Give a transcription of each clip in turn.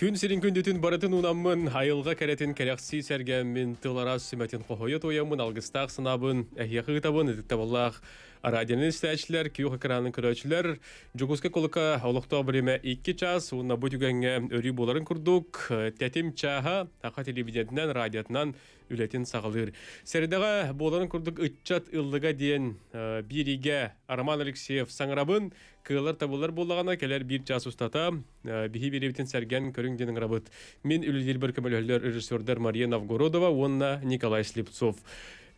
Күн сирин күн барытын унаммын, айылға кәретін кәрәқсі сәргәммін, тылара сүмәтін қоғойы тоямын, алғыстақ сынабын, әхияқы табын, әдікті боллақ радионы истәчләр, кью экранын көрәчләр, Джугуска колыка олықта 2 час, уна бу өри буларын курдук. Тәтим чаһа, тақа телевидениедән, радиотнан үлетин сагылыр. Сәрдәгә буларын курдук 3 ыллыга дигән э, биригә Арман Алексеев саңрабын кылар табылар буллагана келер бир час устата э, биһи биребитен сәргән көрүң денең рабыт. Мин үлдер бер кемәләр режиссерлар Мария Новгородова, онна Николай Слепцов.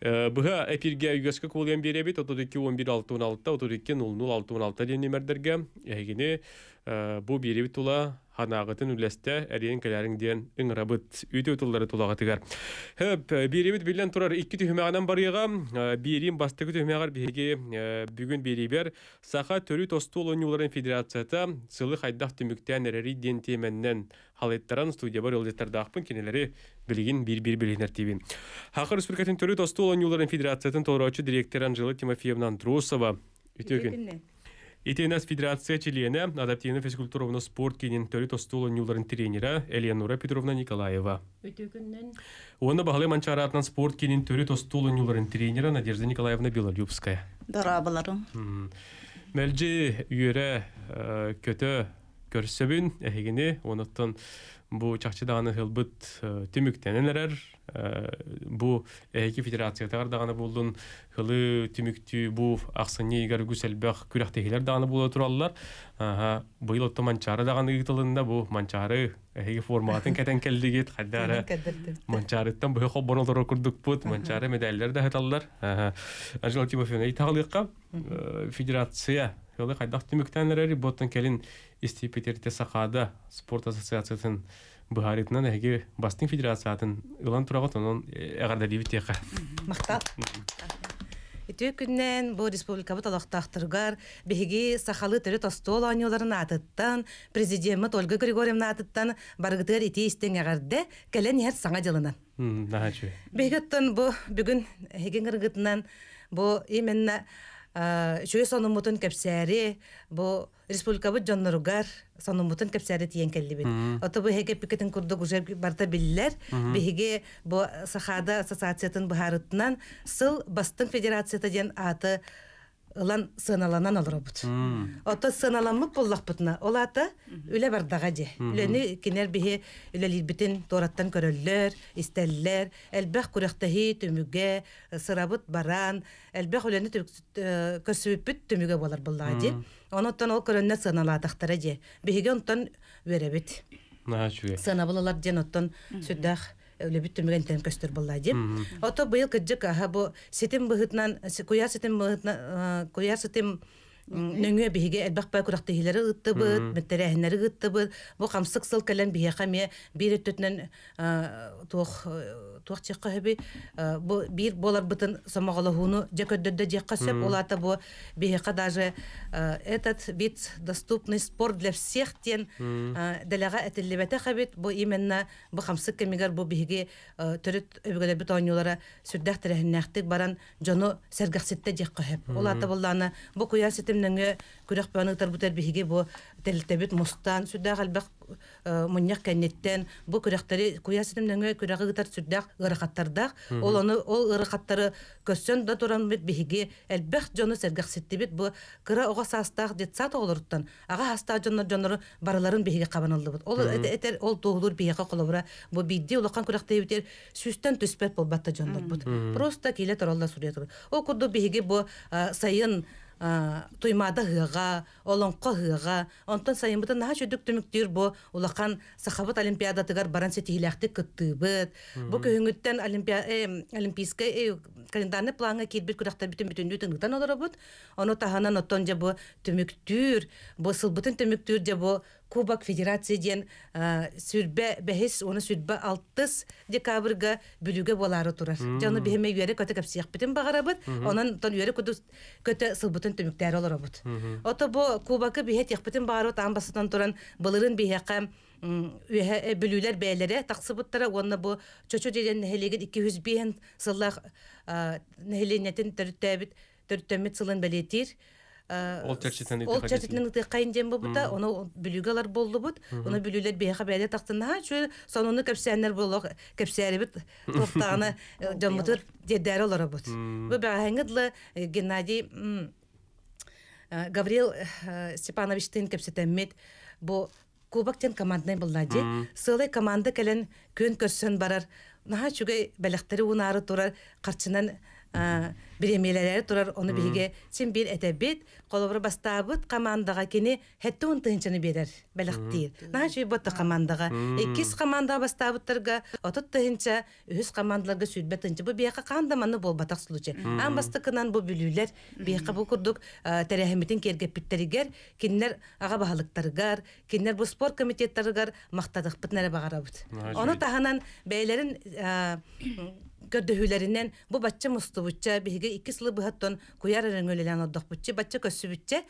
Э, Бұға әпірге үйгәскі көлген бері бит, 32-11-616-32-00-616 дейін немәрдерге. Әйгіні бұ бері бит ұла ханағытын үлесті әрен кәлерің дейін ұңырабыт үйті ұтылдары тұлағы тұғар. Хөп, бері бит білден тұрар үкі түхіме ғанан барыға, берің басты күті түхіме ғар бүгін бері бер, саға төрі федерацията сылы халайттаран студиябар ылдеттардахпын кенелери билигин бир-бир билигинер тибин. Хакы Республикатын төрү тосту олон федерациятын тоорочу директор Анжела тимофеевна андросова Үтөкүн. Итенас Федерация члены адаптивный физкультуровно спорт кенен төрі тостулы нюларын тренера Элеонора Петровна Николаева. Өтегіннен. Оны бағалай манчаратынан спорт кенен төрі тостулы тренера Надежда Николаевна Белолюбская. Дора боларым. Мәлжі э, көтө. көрсөбүн эгени онуттан бу чакчыдагыны хылбыт э, тимүктен энерер э, бу эки федерация тагардагыны булдун хылы түмүктү бу аксыны эгер гүсел бах күрәхтә хилләр дагыны була тураллар аха быел оттаман чары дагыны гытылында бу манчары эки форматын кәтен келди гит хәдәре манчарыттан бу хәбәр бар алдыра күрдүк манчары медальләр дә хәтәлләр аха аҗлы тимофен эй федерация Хылы хайдах тимиктен рәри боттан келин истипитерте сахада спорт ассоциациясын бұхаритынан әге бастың федерациятын ылан тұрағыт онын әғарда э, дейбі тека. Мақтап. Үтө күннән бу республика бут алактактыргар беги сахалы төрө тостол аньоларын атыттан президент Ольга Григорьевна атыттан баргытыр ити истеңе гарде келен яр саңа жылынан. Бегеттен бу бүгүн хеген гыргытынан бу именно э шуйсонны мотын капсары бу республика бу джаннарыгар сыны мотын капсары тиен бит аты бу хэге пикетин курду гезерге барта биллер би хэге бу сахада ассоциациятын бу харитыннан сыл бастын федерацията ден аты ылан сыналанан алырбыт. Ата сыналанмы буллахпытна. Ол ата үлә бардага ди. Үләне кинәр бихе үләли битен тораттан көрәлләр, истәлләр. Әлбәх күрәхтәһи төмүгә э, сырабыт баран, әлбәх үләне э, көсүп бит төмүгә булар булла ди. Оныттан ол көрәнә сынала тахтара ди. Бихегән тон бит. Сына булалар ди оныттан сүддәх өле бүттүрмөгән тәм көстөр булла дип. Ото быйыл кыджык аһа бу сетим быһытнан э, куя сетим быһытнан куя сетим нөңө биһиге элбахпа курахтыһилери ыттыбыт меттерәһиннери ыттыбыт бу хамсык сыл кэлэн биһиэхэ мие биир өттөтүнэн э, туох туох чиэккэһэби э, бу биир буоларбытын сомоголоһууну жөкөддөддө диэккэ сөп улаата бу биһиэхэ даже э, этот вид доступный спорт для всех тен дэлэҕэ этиллибэтэхэбит бу именно бу хамсык кемигер бу биһиги төрүт өбүгөлөбүт ооньуулара сүрдэх тэрэһиннээхтик баран жону сэргэхситте диэккэһэп улаата буллаана бу куясите темнәнгә күрәк паны тарбутар биһиге бу телтәбит мустан сүдә галбак э, муньяк кәннеттән бу күрәктәре куясы темнәнгә күрәгы гытар сүдәк гырыхаттарда ол аны ол гырыхаттары көссөн да туран бит биһиге әлбәк җоны сәргәк сетте бит бу кыра ога састак детсат олырттан ага хаста җоннар җоннары барларын биһиге кабанылды бит ол этер ол тоолур биһиге колабыра бу бидди улакан күрәктәй битер сүстән төспәт булбатта җоннар бит просто килә торалла сүрәтер ол курду биһиге бу э, сайын туймады гыга, олонқо гыга, онтан сайымыттан наһа чөдүк түмүк дир бу, улахан сахабат олимпиадатыгар баранча тийлекти кыттыбыт. Бу көңүттөн олимпиа э олимпийскэ э календарны планга кит бир күрәктә бүтүн бүтүн дөтөнгөтан алырбыт. Аны таһанан оттон же бу түмүк дир, сылбытын түмүк бу Кубок Федерация ден э, сүрбә бәһис уны сүрбә алтыс декабрьга бүлүгә булары турар. Жаны беһеме йөрәк көтә кәпсиях битен багарабыт, анан тон йөрәк көтә көтә сылбытын төмүктәр алар бут. Ото бу Кубокы биһет як битен багарабыт амбасыдан туран булырын биһәкә э, бүлүләр бәйләре тақсыбыттыра оны бу чочо деген нәһелеген 205 сыллах э, нәһеленетен төрттәбит төрттәмит сылын бәлетир. Э, ол чарчетендикте кайынден болбута ону бүлүгө алар болдубут ону бүлүүлөр бээха бээде тактына чу сонуну кепсиэнер болох кепсиэрибит токтагына жомутур э, дедери олоробут бу бэхэнгыдлы э, геннадий гаврил степанович тын кепсетеммит бу кубок тен командный буллади сылай команда келен күн көрсөн барар наха чугай бэлэхтери унары турар карчынан биремелелери турар аны биге син бир этебит колобро бастабыт командага кени хетте он тынчыны берер балык дий. Наши бот командага экис команда бастабыттарга отот тынча үз командаларга сүйдбе тынчы бу бияка канда маны бол батак сулуч. Ан бастыкынан бу бүлүлөр бияка бу курдук тарыхымытын келгеп биттерегер кинлер ага бахалыктарга кинлер бу спорт комитеттарга мактадык битнеле багарабыт. Аны таханан бейлерин көрдөһүләреннән бу батча мустубучча биге 2 сылы быһаттан куяр өрөнгөлелән оддох бучча бачча көсүбүччә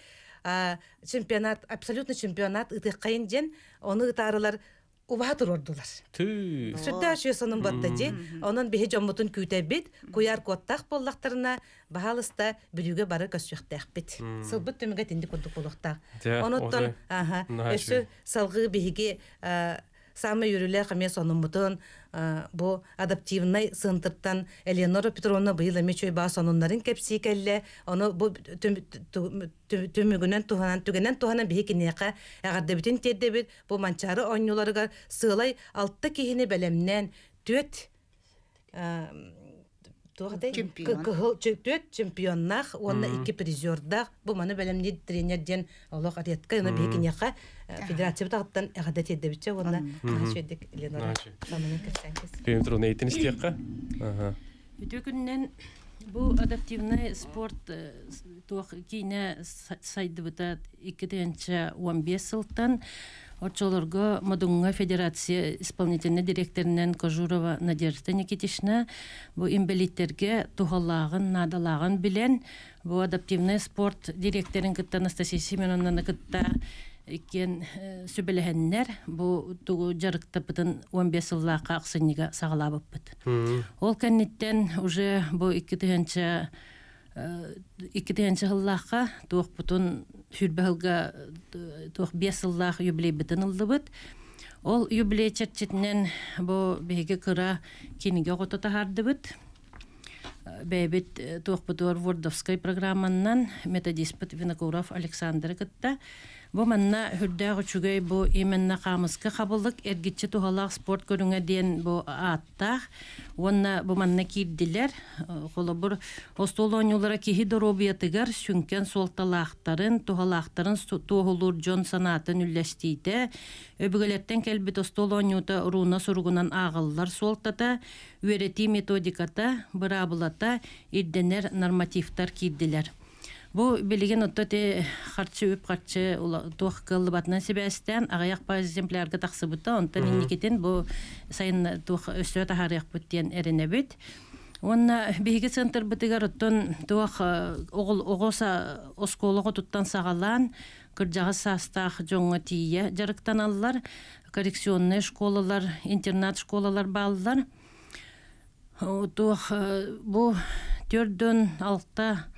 а чемпионат абсолютный чемпионат ыты кайын ден аны тарылар убаһа турдылар ту сөтә шөсөнүн батта ди анан бехе жомбутын күтәп куяр коттах боллактарына баһалыста бирүгә бара көсөх тәх бит сөбөт төмәгә тинди күтүп булдыкта аһа эсе салгы бехеге самый юрилә хәме соның э, бу адаптивный центрдан Эленора Петровна быйла мечой басанынларын кепсе келле аны бу төмөгөнән туһанан төгәнән туһанан бик нияка агар дәбитен тедә бит бу манчары оңнуларга сылай алтта киһене бәлемнән төт э, туохтай көтөт чемпионнах онна икки призердах бу маны белемни тренерден олох аретка ына бекинеха э, федерация эгада тедебиче онна ашедик бу адаптивный спорт 2 он бес Отчолорго Модунга Федерация исполнительный директорынан Кожурова Надежда Никитична бу имбелиттерге тухаллағын, надалагын билен бу адаптивный спорт директорын кытта Анастасия Семеновнаны кытта иккен э, сөбелеһеннәр бу тугу жарыкта бытын 15 ыллаакка аксыннига сагалабыппыт. Ол кенниттен уже бу 2 тыгынча 2 э, тыгынча ыллаакка туок бутун сүрбәһелгә э, тох бес йыллах юбилей бетен ылдыбыт. Ол юбилей чәтчетнен бу беге кыра кинеге гото тахардыбыт. Э, Бәйбет э, тох бутор вордовская программаннан методист Винокуров Александр кытта. Бу манна хүрдә гочугай бу именна хамыскы хабылык эргитче тухалак спорт көрүңө ден бу аттах. Онна бу манна кирдилер. Холобур остолонюлара кихи доробиятыгар сүнкен солталактарын, тухалактарын тухулур жон санатын үлләштейте. Өбүгелеттен келбит остолонюта руна сургунан агыллар солтата, үерети методиката, бырабылата, ирденер нормативтар кирдилер. Бу билеген отта харчы үп харчы туах кыллы батынан себәстән агаяк па экземплярга тахсы бута, онтан инникетен бу сайын э, туах өсө тахарыяк буттен эрене бит. Онна биһиге центр бытыгар оттон туах э, огыл огоса осколого туттан сагалан кыржагы састах жоңго тие жарыктан аллар коррекционный школалар интернат школалар баалдар. туах э, бу төрдөн алта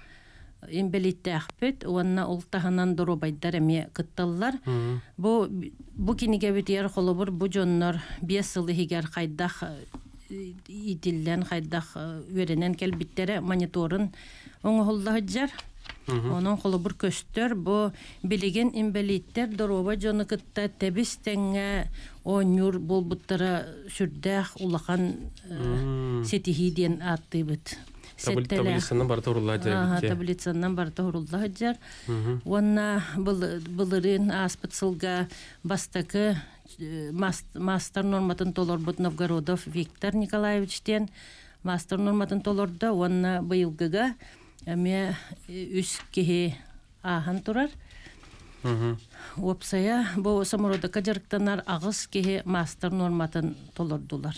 эмбелитте ахпыт уанна ултаханан дуру байдар эми кытталлар бу бу киниге битер холобур бу жоннор бес ылы хигер хайдах э, итиллен хайдах э, үеренен келбиттере мониторын оңо холлахыджар Онон холобур көстөр бу билеген имбелиттер дороба жоны кытта тебис теңе онюр болбуттара сүрдэх улахан э, сетихи диен аттыбыт таблицанан барта ага таблицанан бар урулладжар уанна был былырын бастакы мастер норматын толорбут новгородов виктор николаевичтен мастер норматын толорда уанна быйылгыга эме үс кихи ахан турар Опсая бұл самородыка жарыктанар ағыз кеге мастер норматын толордулар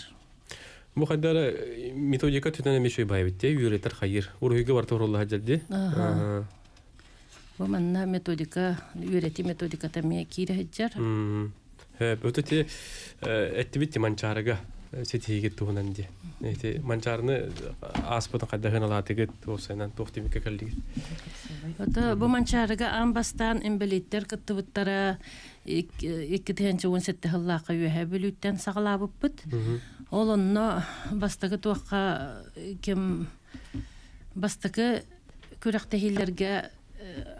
Бу хәлдә э, методика төтенә мешәй бай бит дә, юретер хәйер. Урыгы бар торылы хәлдә. Бу менә методика, юрети методика тәми кире хәҗәр. Хә, бу төте этти бит манчарыга э, сетигә тугынан ди. Манчарыны манчарны э, аспыт кадәгән ала тиге тусынан тохты бик кәлди. Ата бу манчарыга амбастан имбилеттер кыттыбыттара 2-нче 17 хыллакы юһә бүлүттән сагылабып бит. ол онна бастыгы туакка э, кем бастыгы күрәхтәһиләргә э,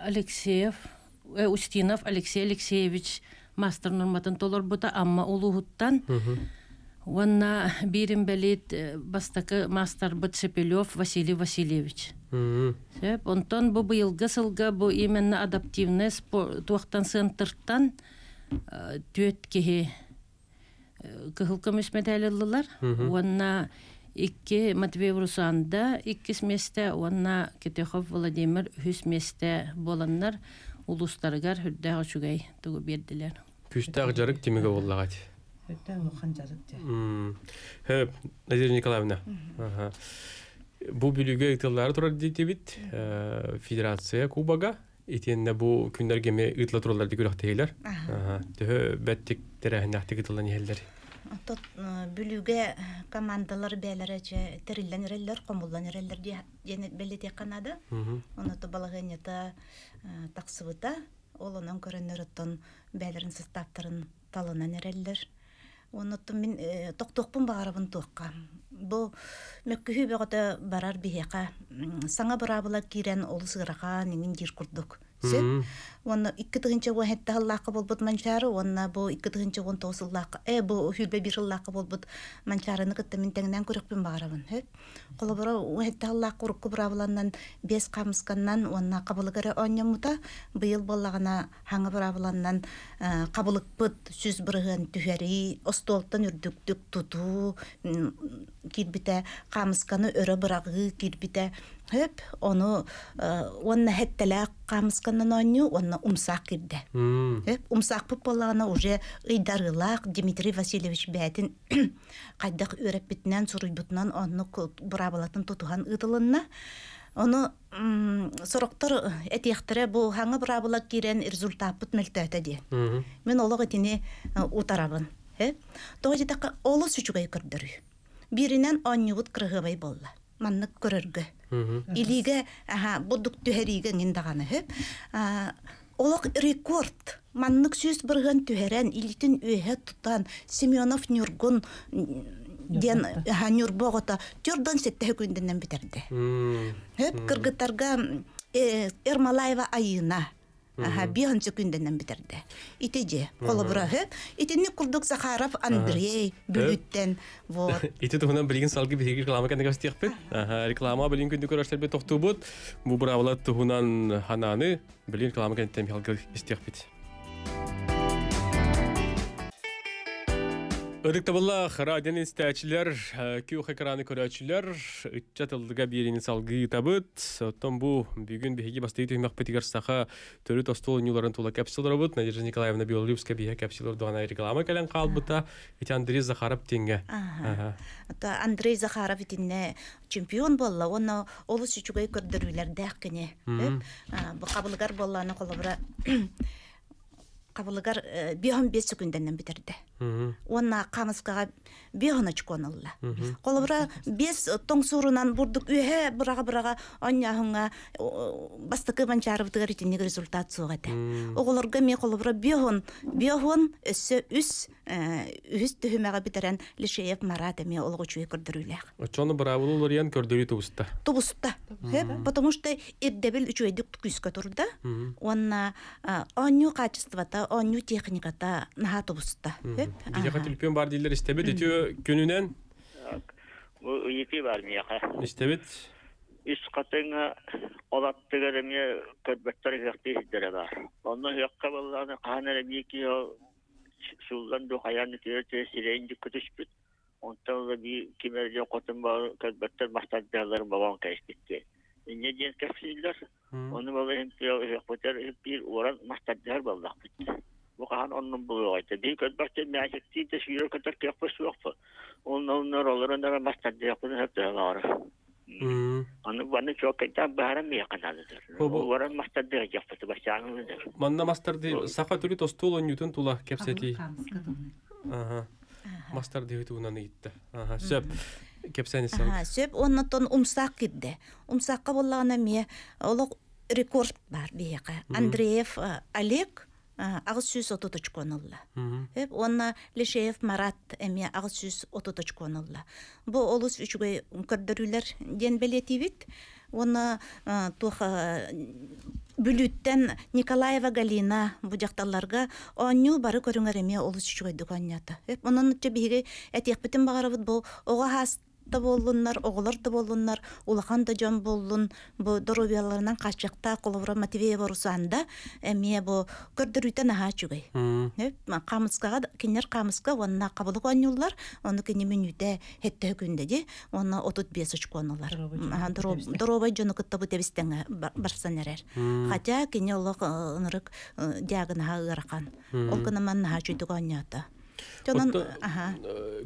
Алексеев, э, Устинов Алексей Алексеевич мастер норматын толор бута амма улугуттан. Уанна бирин белит бастакы мастер Бацепелев Василий Васильевич. Сеп, онтон бу быйылгы сылга бу именно адаптивный спорт туактан центртан Кылкымыш медаль алдылар. Унна 2 Матвей русанда 22 месте, унна Кетехов Владимир үс месте болганнар. Улыстарыга хөддә ачугай туган бердиләр. Пустагҗарык тимиге тимегә Әйта, Хөп, Әзер Николаевна. Ага. Бу бүлүкәй э, федерация кубага. Әйтенне бу күндәргеме ытлатырлар дигәрә тәйләр. Ага. Әһә, төбәт тиктерех нәхтә кытлыны тот э, командалар бәләре же териллән ирәлләр, комуллан ирәлләр дине беле тек канады. Оны то балагыны та э, таксыбыта, ол онан көрәннәр оттан составтарын талынан ирәлләр. Оны то э, токтокпун токка. Бу мәккүһү бәгәтә барар биһәкә. Саңа барабыла кирән ол сыгырга нигин җир сен онна икки тыгынча бу хетте халлакка болбут манчары онна бу икки тыгынча он тогуз ыллакка э бу хүлбе бир болбут мен теңнен у хетте халлакка урукку бес камысканнан онна кабылыгара оннемута быйыл боллагана хаңы бурабыланнан э, кабылыкпыт сүз бырыгын остолтон үрдүктүк туту кирбите камысканы өрө бырагы Хөп, оны онна хәттәләк камысканнан онню, онна умсак кирде. Хөп, умсак пып уже ыйдарылак Дмитрий Васильевич бәтин кайдак өрәп битнән сурый бутнан онны бурабалатын тотуган ыдылынна. Оны сороктор этехтере бу хаңы бурабалак кирен результат бут мәлтәтә ди. Мен олог этине утарабын. Хөп, тоҗи така олы сүчүгә кирдерү. Биринен оннюгут кыргыбай болла. Манны көрөргө. Илиге, ага, будук төһәриген инде ганыһып, а олык рекорд маннык сүз бирген төһәрән илитин үһә тутан Семенов Нюргун ден ага Нюрбогота төрдән сәттә күндән битерде. Хөп кыргытарга Ермалаева э, Айына би ханчык үндәннән битерде. Итеже колабораһы, итенне курдук Захаров Андрей э? бүлүттен. Вот. Ите туһунан билген салгы бир реклама кенде гастык бит. Аха, реклама билген күндә көрәшләр бит тохту бут. Бу бравлат туһунан хананы билген реклама кенде тем халгы истек Өрікті бұллақ, радион істәчілер, э, күйік экраны көрәчілер, үтчә тылдыға берені салғы табыт. Оттан бұ, бүгін бігі басты үйті үймәқ пәтігер сақа түрі тостол нюларын тула кәпсілдер бұд. Надежда Николаевна Белолюбска бігі кәпсілдер дуана реклама кәлін қалбыта. Үті Андрей Захаров тенге. Андрей Захаров итінне чемпион болла, оны олыс үшігей көрдірілер дәқ кіне. Бұқабылғар болла, аны қолабыра қабылығар 25 бес күндәннән бітерді Онна бехоноч конылла. Колобра без тоңсурунан бурдук үһе бұрағы бұрағы онняһыңа бастыкы банчарыбдыгар итинник результат сугата. Оголорга ме колобра бехон бехон өссө үс э, үс түһүмәгә битерен лишеев марат эме олгу чуй көрдүрүләк. Очоны бравулу лориан көрдүрү тубуста. Тубуста. потому что ирдебил үчөйдүк күскө турда. Онна э, онню качествата, онню техниката наха тубуста. Бияка телпен бар дилер истебе дитё Құн үнен? Му, үйпи бар мия, қа. Истебит? Ис қатын а, қалатты гэдэміе, көдбөттар үйақпы үздэр а бар. Оннон үйақка балдағын, қа нэр, а бийки а, шулдан ду хаян нүтэр, тэр сірейн ду көдыш біт. Онтан ол би, кимердзен қотын, қөдбөттар, маста we gaan onderbeleid. Die kunt best in mij zitten, dus hier сөп. сөп. сөп рекорд бар Андреев Олег Ағыз сүз отуточку онылла. Эп онна Лешеев Марат эме агыс сүз отуточку онылла. Бу олус үчүгөй көрдөрүлөр ден белетивит. Оны тоха бүлүттен Николаева Галина бу жакталарга онню бары көрүңөр эме олус үчүгөй дүкөннята. Эп онун чебиге этек битин багарабыт бу ога хаст Э, да боллуннар, оғылар да боллуннар, улахан да жон бұл бу дорубияларынан качакта коловро мотивея борусанда, эме бу көрдүрүйтө наха чугай. Камыскага кинер камыска онна кабылык оннулар, оны кини менюте хетте де, оны отут бес уч конулар. Доробай жону кытта бу тебистен барсан эрер. Хатя кине олок э, нырык э, диагнаха ыракан. Ол кына манна хачу дигонята. Жонан аха.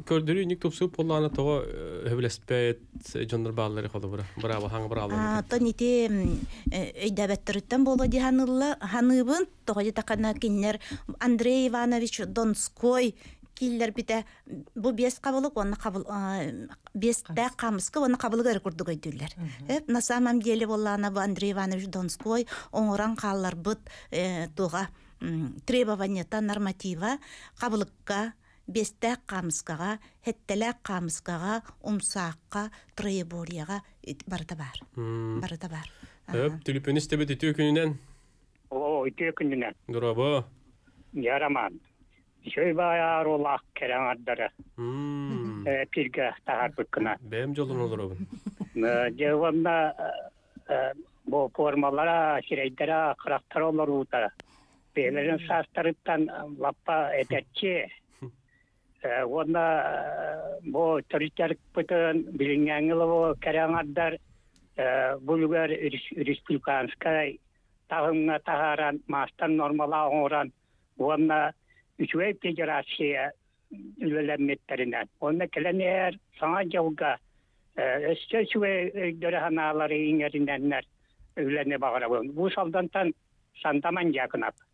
Көрдүрү ник тупсу поллана тоо хөвлеспет жондар баалары холу бура. Бура ба хаңы бура алды. А то нити өйдәбәттүрүттән боло диһанылла ханыбын тоо тақана киннер Андрей Иванович Донской киллер бите бу бес кабылык оны кабыл бес дә камыскы оны кабылык эр курдук өйдүлләр. Эп на самом деле боллана Андрей Иванович Донской оңран каллар бит туга требованиета норматива қабылыққа бестәк қамыскаға хеттеләк қамыскаға умсаққа троеборияға барыта бар барыта бар э, түліпенес тебет үтө күнінен о үтө күнінен дұрабы яраман Шөй баяр олақ керен аддары. Э, пирге тағар бүткіна. Бәм жолын олар обын. Жеванна бұл формалара, ширейдера, қырақтар олар ұтары пелерин састырыптан лаппа этетчи онна бо төрүттерик бүтөн билиңяңылы бо караңардар бүлүгөр республиканскай тағымна тағаран мастан нормала оңоран онна үшвей федерация үлөлемметтеринен онна келенер саңа жылга өстө үчүвей дөреханалары иңериненнер үлене бағарабын бу салдантан сантаман якынап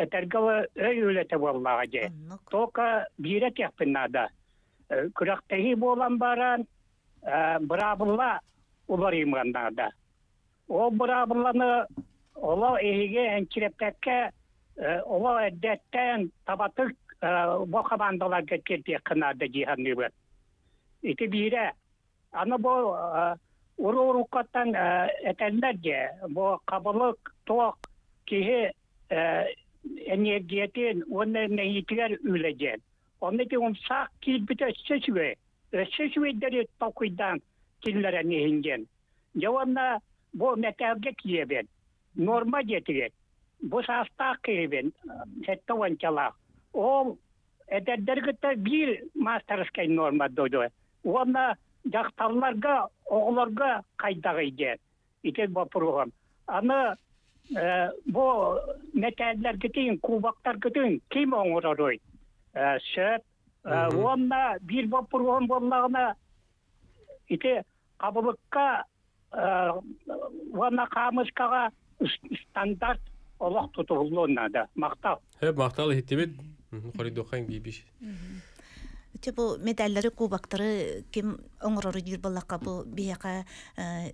Этергала өйүләтә болмаға де. Тока бирек яқпыннада. Ә, Күрақтегі болан баран, ә, бұрабылла олар имғандада. О бұрабылланы ола егеге әнкірептәкке ә, ола әдеттен табатық боқабандалар кеткерде қынады дейханны бұл. Иті бире, аны бұл уру-урукаттан әтәндәр де, бо қабылық, тоқ, кейі оны онна мейитигер үлеген. ке он сақ кил біті сечве. Сечве дәрі покуйдан киллере нәйінген. Жауанна бо мәтәлге киебен. Норма жетиге. бұл саста киебен. Хеттаван чалах. Ол эдердергіті бір мастерскай норма дойды. Оны жақтарларға, оғыларға қайдағы еді. Итен бапыруғам. Аны Э, бу метәлләр кетейін кубоктар кетейін ким оңыророй э, шәп э, онна бир бапургон боллагына ите кабылыкка вана камышкага стандарт олох тутулунна да мактал хеп мактал хиттебит хоридохайн бибиш Те бу медальләре кубактары кем оңроры дир баллакка бу ә,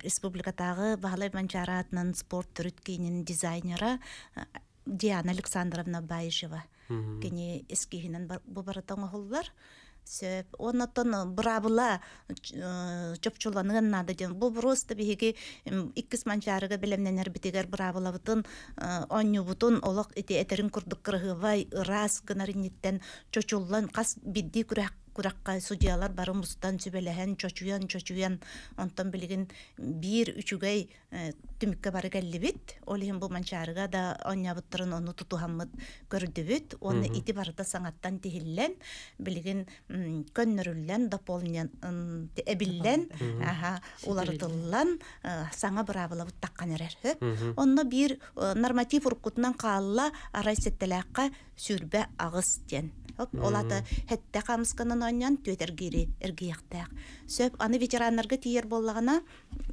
республикадағы республикатагы баһалай спорт түріткенін дизайнера ә, Диана Александровна Байышева. Кене эскигинен бу баратан сөп онотон бұрабыла чопчуланыган ә, нада ден бу просто биһиги иккис манчарыга билемненер битигер бұрабылабытын ә, оннюбутун олок эти этерин курдук кырыгыбай ырас гынаринниттен чочуллан кас бидди куракка судьялар бары бустан сөбелеһен чочуян чочуян онтан билигин бир үчүгэй түмүккә бары келди бит ол эми бул да оня буттурун уну тутуганмыт көрүдү бит уну ити барда саңаттан тегиллен билигин көннөрүлөн да полнен эбиллен аха улар тыллан э, саңа бырабыла буттаккан эрэр онно бир э, норматив уркутунан каалла арасеттелакка сүрбэ агыс ден олата хэтте хамсканын оньон төтер гири эргиектак сөп аны ветераннарга тиер боллагана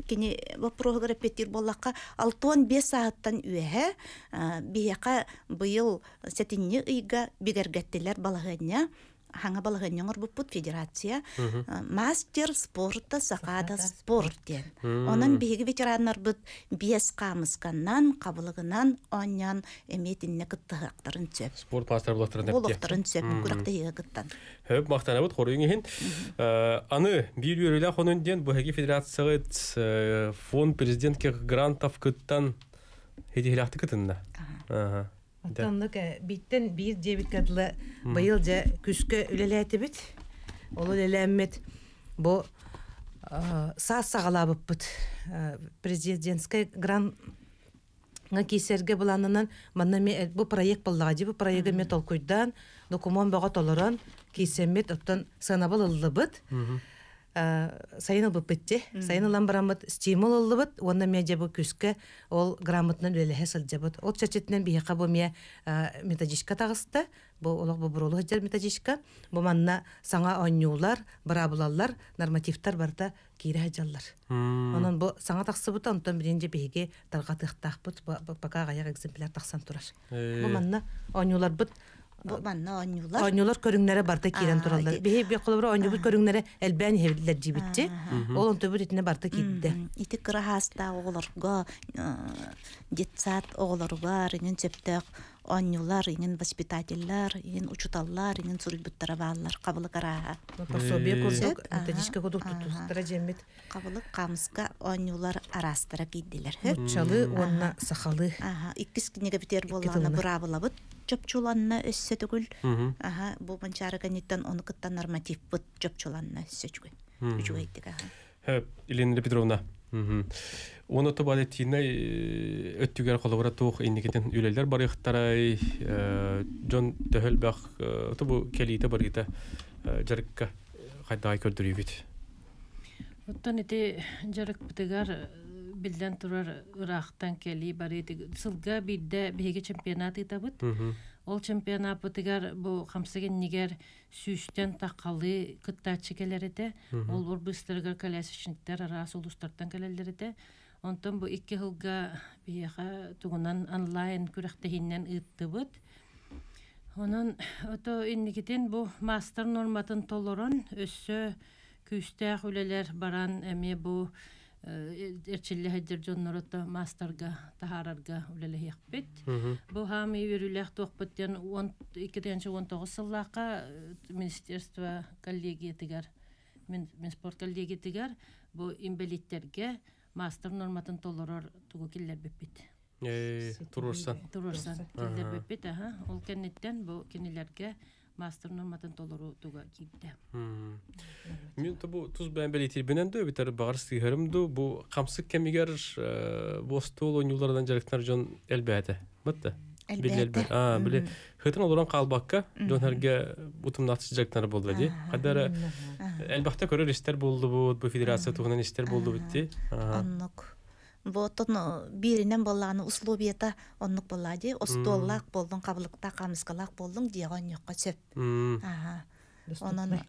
кини вопросуга репетир боллакка алты он бес сааттан үэхэ э, биэка быйыл сетинни ыйга бигергеттилер балаганья хаңа балыгын яңгыр буппут федерация мастер спорта сахада спорт ден. Онын биһиги ветераннар бит биэс камысканнан, кабылыгынан оннян эметинне кыттыхактарын сөп. Спорт мастер булактырын деп. Булактырын сөп күрәктә ягыттан. Хөп мактана бут хорыгын ә, Аны бир юреле хонын ден бу хеги федерацияга ә, фонд президентке грантов кыттан хеди кытында. Оттонлык э, биттен бир дебит кадыла быйыл же күскө бит. Ол үлелеммет. Бу э, саас сагалабыппыт. Э, Президентский гран кесерге буланынан манна бу проект буллага жи бу проекты метол койдан документ бага толорон оттан оттон санабыл бит. Мм. Э, сайын ылбып битти сайын ылан барамыт стимул ыллыбыт уонна мия жабы күскө ол грамотно үлелехе сылжабыт ол чачетинен биека бу мия э, методичка тагыста бу олог бу бурулу хажар методичка бу манна саңа оннюлар барабылаллар нормативтар барда кире хажаллар онон бу саңа тахсыбыт онтон бирин же биеге таргатыктахбыт пока аяк экземпляр тахсан турар э. бу манна оннюлар бұт бу манна онюлар онюлар көрүңнәре барта кирен тураллар беһи бе колобро онюбут көрүңнәре элбән хевиллер дибитти ол он итине барта ити кыра хаста детсат чептек оннюлар, инин воспитательлар, инин учиталлар, инин сурбуттара баллар кабыл караа. Пособие кузук, это дишке году тутту страдемит. Кабыл камска оннюлар арастыра киддилер. Чалы онна сахалы. Ага, иккис книга битер болана бравла бут. Чопчуланна өссө түгүл. Ага, бу банчары ганиттан оны кыттан норматив бут чопчуланна өссө түгүл. Үчүгө айттык ага. Хөп, Елена Петровна, Оны тұбал еттігіне э, өттігер қолабыра туық ендігетін үйлелер бар еқтарай, э, жон төхіл бәқ э, тұбу келейті бар еті жарыққа қайдағай көрдірі бет. Бұттан еті жарық бұтығар білден тұрар ұрақтан келей бар еті. Сылға бейді бейге чемпионаты табыт. Бұттан ол чемпионат бытыгар бу хамсыгын нигер сүстен тақалы кытта чекелерете ол бур быстырга калясычынтар рас улустартан калелерете онтон бу икки хылга бияха тугунан онлайн күрәхтеһиннен ыттыбыт онан ото инникитин бу мастер норматын толорон өссө күстәк үлелер баран эми бу Эрчелле хайдер жоннор ото мастерга таарарга үлеле хэппит. Бу хам ивэрүлэх тохпэттен 12 дэнче 19 сыллаака министерство коллегия тигар мен спорт коллегия тигар бу имбелиттерге мастер норматын толорор туу киллер бэппит. Э, турушсан. Турушсан. Киллер бэппит, аха. Ул кэнниттен бу кинилерге мастырнын матын толору туга кирде мен бу туз бен бели тирбинен дө битер багырс тигерим ду бу камсык кемигер бостолу юлдардан жарыктар жон элбете бытты Билелбе. А, биле. Хытын олоран калбакка, дөнәргә утым натыҗаклар булды ди. Кадәр әлбәттә күрер истер булды бу, бу федерация тугынан иштер булды битти. ди вот тоно биринен болланы условиета оннук боллади остоллак болдун кабылыкта камыскалак болдун диагон юкка сөп ага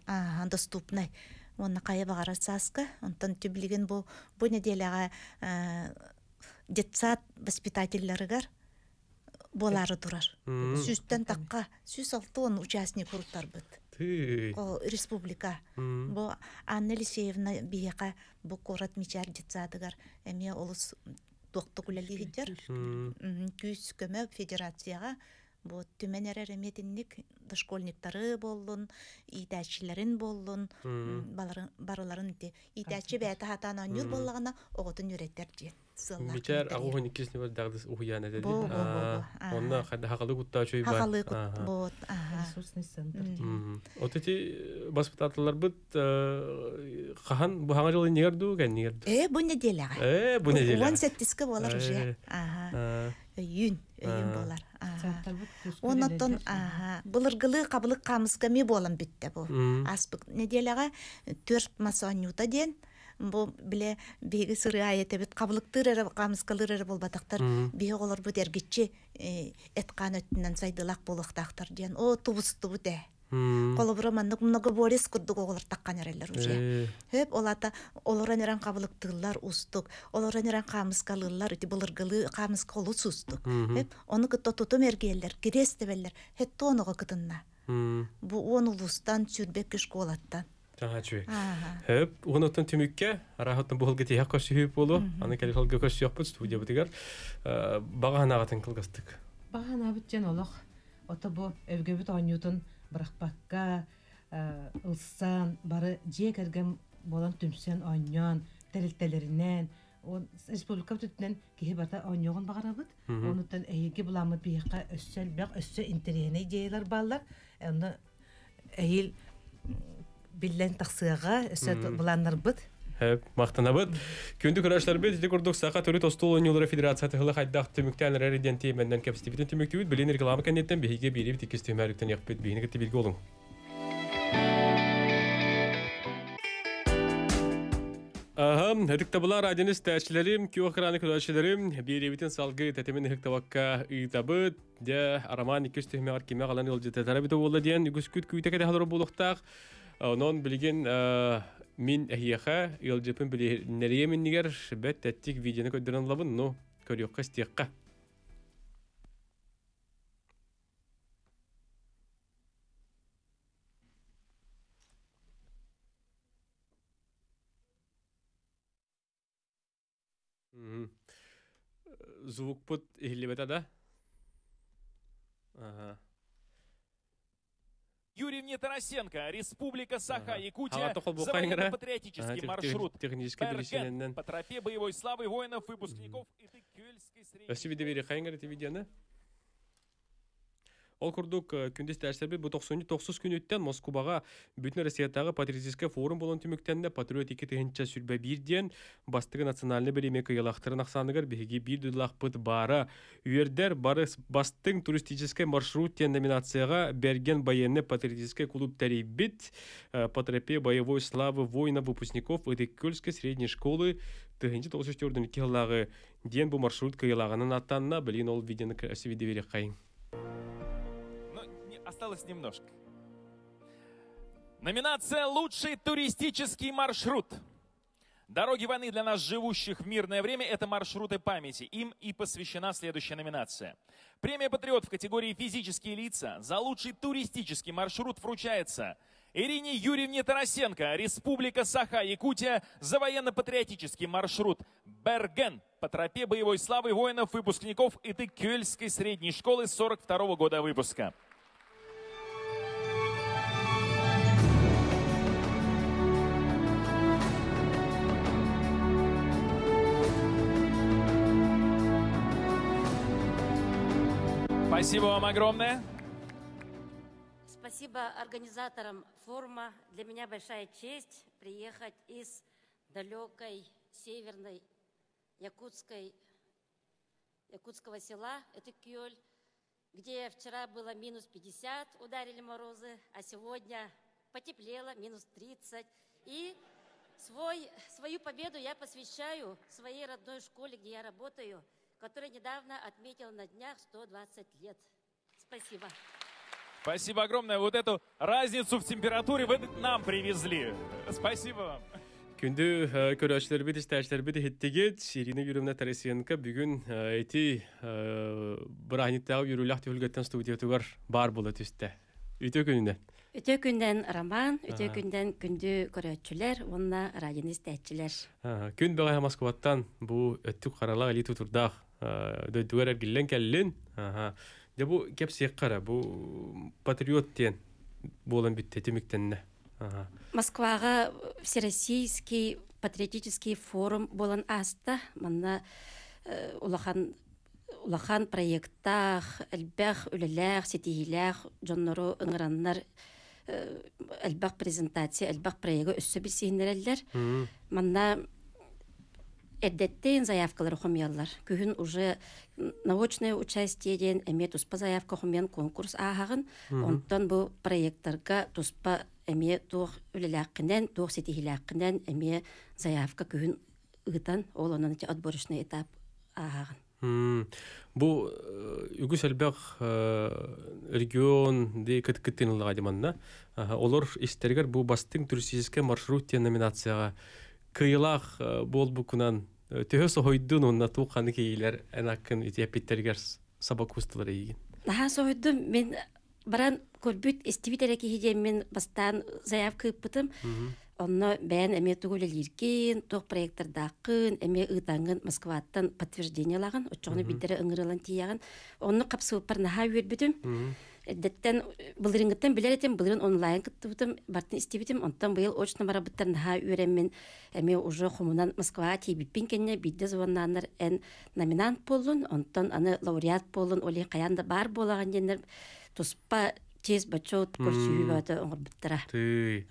ага доступный онна кайы багара онтон түбилген бу бу неделяга э, детсад воспитательлеригер болары турар сүздөн такка сүз алтын участник урутар бүт республика бу анна лисеевна биека бу курат мичар дитсадыгар эме олус доқты күләлігідер күйіс көмі федерацияға бу түмен әрі дошкольниктары боллун иитәчилерин боллун барыларын ти иитәчи бәті хатана нүр боллагана оғытын Мичар агу хани кисни бар дагдыс ухяна деди. Онна хада хагалы гутта центр. Вот эти э, воспитателлар э, бу нигерду ген нигерду. болар э. уже. болар. қамызға ме болам бітті бұл. төрт бұл биле беги сыры этебит кабылыктыр эре камыскалыр эре болбатактар бег олар бут эргиччи э, эткан өттүнөн сайдылак болуктактар диен о тубустубут э колобуро маннык много борис курдук оголор таккан эрелер уже э. хөп олата олорон эрен кабылыктыылар устук олорон эрен камыскалыылар ити былыргылы камысколу сустук хөп ону кытто тутум эргиэллер кирес тебеллер хетто оного кытынна бу он улустан сүрбеккиш куолаттан Тагачы. Хөп, унаттан тимүккә, рахаттан бу хөлгәтә якыш хөп булу, аны кәле хөлгә якыш яп булды студия э, бу дигән. Багынагатын кылгастык. Багына бит җан олык. Ата бу эвгә бит аңютын бирхпакка, э, ылса, бары җе кергән болан төмсән аңнан, тирлтәләреннән, он республика төтнән киһе бата аңнан багырабыт. Унаттан әйге буламы бихка өссәл, бәк өссә интернетне җейләр балдар. Әнди әйел биллән тақсыяға өсө буланнар бит. Хәп, мақтана бит. Күнде күрәшләр бит, дигер дук саха төрит остул нюлер федерация тәхлә хайдах төмектән резиденти мендән кәпсти бит төмекти бит, билен реклама кәнеттән биге бири бит кисти мәлектән яп бит, биге тибил голын. Аха, һәдик тә булар адин истәчләрем, киохраны күрәшләрем, бири битен салгы тәтемен хәк тавакка үтәбе, дә араман 200 мәгълүм алган ел җитәләр бит булды дигән, гүскүт күйтәкә дә халыр булыктак. Э, Онон билигин э, мин эхиеха ылжыпын билерие миннигер бет тәттик видеоны көддерін лабын, ну, көріққа стеққа. Э, звук пут или бета, да? Ага. Юрьевне Тарасенко, Республика Саха, Якутия, за военно-патриотическим маршрут. По тропе боевой славы воинов-выпускников Эты Кёльской средней... ол курдук э, күндөс тәжрибе бу 90-90 күн өттен Москваға Россиядагы патриотический форум болон түмүктенде патриотики тегенче сүрбе бирден бастыгы национальный белемек ялактырын аксаныгар биги бир дүлахпыт бары үйердер бары бастың туристический маршрут тен номинацияга берген военный патриотический клуб тарибит бит э, тропе боевой славы война выпускников Идеккольской средней школы тыгынчы тогуз ден бу маршрут кыйлаганын атанына билин ол видеону кайын Осталось немножко. Номинация «Лучший туристический маршрут». Дороги войны для нас, живущих в мирное время, это маршруты памяти. Им и посвящена следующая номинация. Премия «Патриот» в категории «Физические лица» за лучший туристический маршрут вручается Ирине Юрьевне Тарасенко, Республика Саха, Якутия, за военно-патриотический маршрут «Берген» по тропе боевой славы воинов-выпускников Итык-Кюэльской средней школы 42 -го года выпуска. Спасибо вам огромное. Спасибо организаторам форума. Для меня большая честь приехать из далекой северной якутской, якутского села это Этыкюль, где вчера было минус 50, ударили морозы, а сегодня потеплело, минус 30. И свой, свою победу я посвящаю своей родной школе, где я работаю – который недавно отметил на днях 120 лет. Спасибо. Спасибо огромное. Вот эту разницу в температуре вы нам привезли. Спасибо вам. Күндү э, көрөшләр бит, тәҗрибәләр бит хиттеге, Сирина Юрымна Тарасиенка бүген э, әйти, э, бер аңитә алып йөрү студия бар була төстә. Үтә көндә. Үтә көндән Роман, үтә көндән күндү көрәчләр, уна радионист тәҗрибәләр. Күндә Москвадан бу өттү каралы әйти турдах, дойдугар эргиллен келлин же бу кеп сиеккара бу патриот тен болан битте тимиктенне москваға всероссийский патриотический форум болан аста манна э, улахан улахан проекттах элбэх үлелэх сетиилэх жоннору ыңыраннар элбэх презентация элбэх проеги өссө билсиһиннереллер манна Эддеттен заявкалар хомияллар. Күһүн уже научное участие ден эме туспа заявка хомиян конкурс ахагын. Онтан бу проекттарга туспа эме тух үлеләккенен, тух эме заявка күһүн ыгытан ол анан отборочный этап ахагын. Бу э, үгүс әлбәк э, регион ди кыт истергер бу бастың туристический маршрут номинацияга кыйлах э, бол бу кунан э, төһө сойдун онна туканы кейлер ана кын итеп тергер сабак кустылар иги. Аһа сойду мен баран көрбүт истибитерек хиҗем мен бастан заявка кып бутым. Онна бен эме төгөлөр иркин, ток проекттер дакын, эме ыдаңын Москвадан подтверждение лаган, очогуну битере ыңгырылан тияган. Онны капсып парна наха бүтүм. деттен э, былырынгыттан билер этим былырын онлайн кыттыбытым бартын истибитим онтан быйыл очно барабыттар наха үреммин эме ә, уже хомунан москва тибиппин кенне бидде звоннаннар эн номинант болун онтан аны лауреат болун оли каянда бар болаган дендер туспа тез бачот көрсүйбөтө оңорбуттара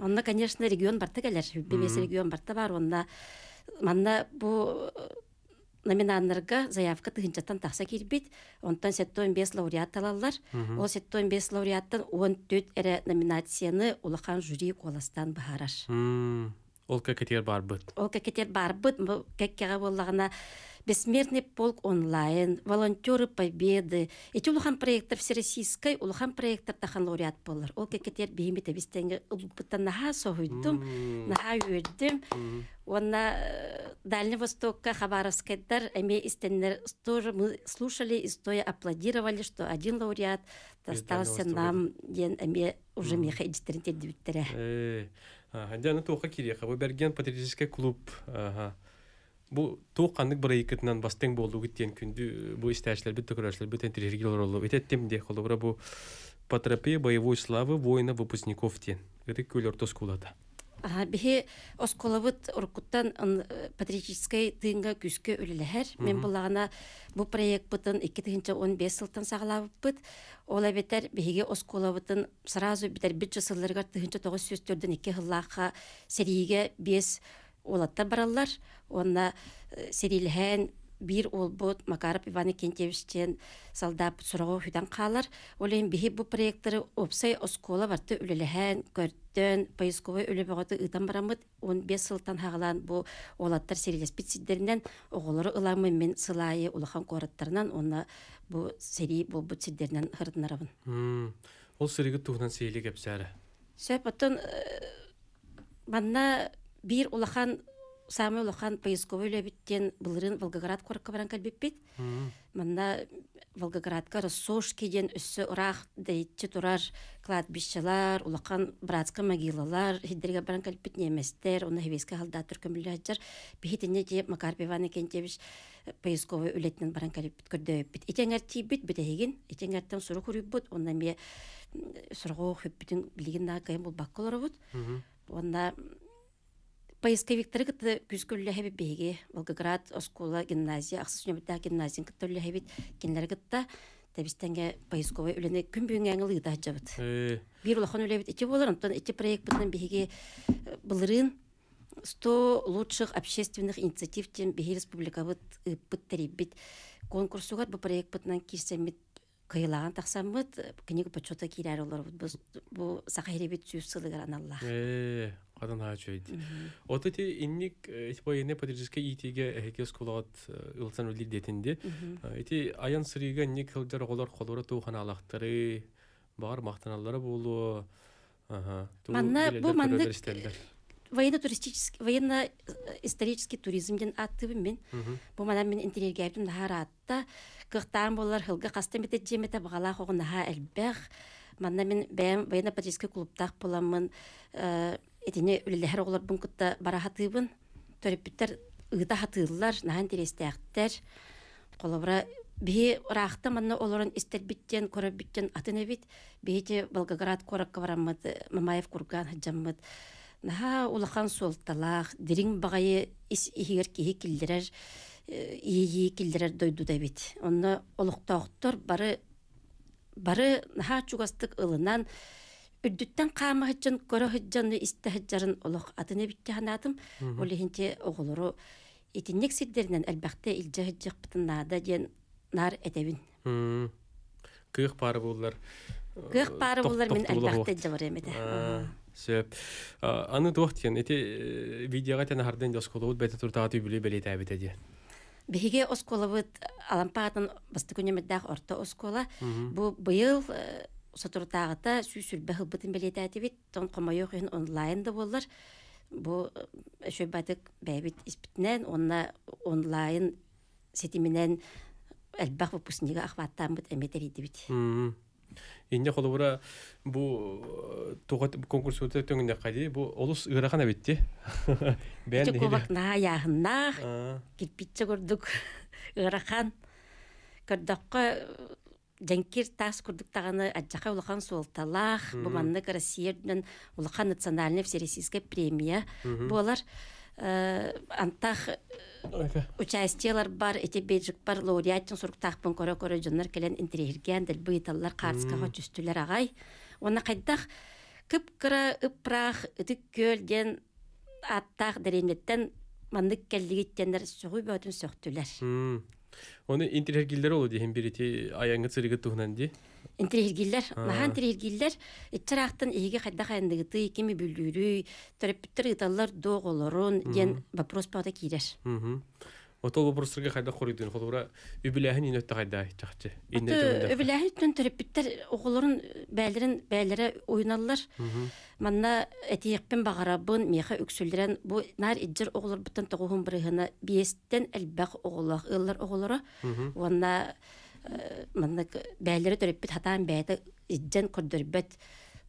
онна конечно регион барта келер регион барта бар онна манна бу Номинанырға заявка тыгынчаттан тақса кирбит онтон сеттон бес лауреат алалар. ол сеттон бес лауреаттан он төрт эре номинацияны улахан жюри коластан баараш ол кәкетер барбыт ол кәкетер барбыт бұл боллагына Бессмертный полк онлайн, волонтеры победы. Эти улухан проектор всероссийской, улухан проектор тахан лауреат болар. Ол кекетер бейме тәбістенге ұлбыттан наға соғыйдым, наға үйірдім. Онна э, Дальний Востокка Хабаровскайдар эме истеннер тоже мы слушали и стоя аплодировали, что один лауреат э, достался нам ден эме уже меха эдистернтер дебиттере. Хадяна э, Туха Кириха, вы берген патриотический клуб. Ага бу тууккандык бир экитинен бастен болду кеткен күнде бұл истәчләр бит төкөрәшләр бит энтергилер олы бит тем де холобра бу патропия боевой славы воина выпускников тен это көлөр тоскулата Бихе осколовыт оркуттан патриотической тыынга күскө үлеләһәр. Мен булагана бу проект бутын 2015 жылдан саглабыт. Ола бетер бихеге осколовытын сразу битер бит җысылларга тыынча тогыз сүз төрдән 2 еллакка сериге 5 олаттар бараллар онна э, серилһән бир ол бот Макаров Иван Кентевичтен салдап сұрағы хүдән қалар. Олен бихи бу проекттары опсай оскола барты үлеліхән, көрттен, поисковой үлебағаты ұйтан барамыд 15 сылтан хағылан бу олаттар серилес бітсиддерінен оғылары ұламы мен сылайы ұлыхан қораттарынан онна бу сери бұл бұтсиддерінен хырдынарабын. Ол серигі туғынан сейлі кепсәрі? Сөп, оттан э, манна бир улахан самый улахан поисковый лебиттен былырын волгоград корка баран калбеппит манна волгоградка рассошкиден өссө ырах дейтчи турар кладбищалар улахан братска могилалар хиддерге баран калбеппит неместер уна хевеске халда түркөмүлажар бихитине же макарпиван биван экентебиш э, поисковый үлетнен баран калбеппит көрдөбүт итеңер тийбит битегин итеңертен суру курюбут онна ме сургоо хөппүтүн билигин наа кайым булбаккаларбут онна Поисковиктары кытты күскөллө хэбит беги Волгоград оскула гимназия, Ахсысүнөбүттә гимназияны кыттөллө хэбит кинлер кытта Табистенге поисковый үлене күн бүген әңгіл ұйда жабыт. Э. Бір ұлақан үлебит ике болар, ұнтан ете проект бұтын бігі э, бұлырын 100 лучших общественных инициатив тем бігі республика бұт бұттарибіт. Конкурсуғар бұл проект бұтынан кирсемет кыйылаған тақсамыт, книга почета кирәрі олар бұт бұл сақайребет сүйіп аналлах хатан хаачуйд. Вот эти инник испоене политической итиге эхекес кулат улсан үлли детинди. Эти аян сырига инник хылдар голар холора тухан алактары бар мактаналары болу. Ага. Манна бу манна военно-туристический, военно-исторический туризмден аттыбын мен. Бу манам мен интерьерге нахар атта. Кыхтарым болар хылга кастан бетет жемете бағала хоғын наха әлбәқ. Манна мен бәйім военно-политический клубтақ боламын. Э Этине үлелер олар бұнкытта бара хатыбын, төреппіттер ыда хатылылар, нахан терестәқтер, қолабыра бе рахта манна олорын истербиттен, көрөбиттен атына бит, бейте Волгоград коракка Мамаев курган хаджаммыт. Наха улахан солталах, дирин бағайы ис ихер кихи килдерер, э, ии килдерер дойду да бит. бары бары наха чугастык ылынан көрі қамығыджын, көрігіджынны істіғіджарын ұлық адыны бітті ханадым. Ол ехінде оғылыру етіннек сиддерінен әлбәқті үлжіғіджық бұтыннады ден нар әдәбін. Күйіқ пары болылар. Э, Күйіқ пары болылар мен әлбәқті жылыр емеді. Сөп. Аны әте э, видеоға харден орта оскола. Бұл бұйыл сотуртаагыта сүүсүр бахыл білет тон қомай онлайн да боллар Бұл э, өшөй батык бэбит онлайн сетименен элбах выпускнига ахваттан бут эметеридибит бұл э, конкурс ырахан Джанкир тас курдуктаганы аджака улахан суолталах, буманнык россиядан улахан национальный всероссийская премия болар. Э, антах э, участиелар бар, эти бейджик бар, лауреаттың сұрықтақпын көрі-көрі жынлар келен интерегерген діл бұйталар қарысқаға түстілер ағай. Оны қайдақ кып-кыра ыпрах үтік көлген аттақ дәренеттен мандық кәлігеттендер сұғы бөтін сөқтілер. Оны интерхергиллер олу дейін береті аяңы цырыгы тұғынан де? Интерхергиллер, махан интерхергиллер, итчарақтын еге қайда қайындығы қайындығыты, кеме бүлдүрі, төріппіттір ұталар доғыларын, ден вопрос бағда кейдер. Фотолу бурсырга хайда хоридын фотора үбиләһен инәттә хайда чыкты. Инәттә. Үбиләһен төн төреп биттер огылларын бәйләрен бәйләрә уйнаналар. Манна әтиекпен багара бун меха үксүлдерән бу нар иҗир огыллар бүтән тугын бер яна бестен әлбәх огыллар иллар огыллары. Уанна манна бәйләрә төрөп бит хатан бәйдә иҗен күрдер бит.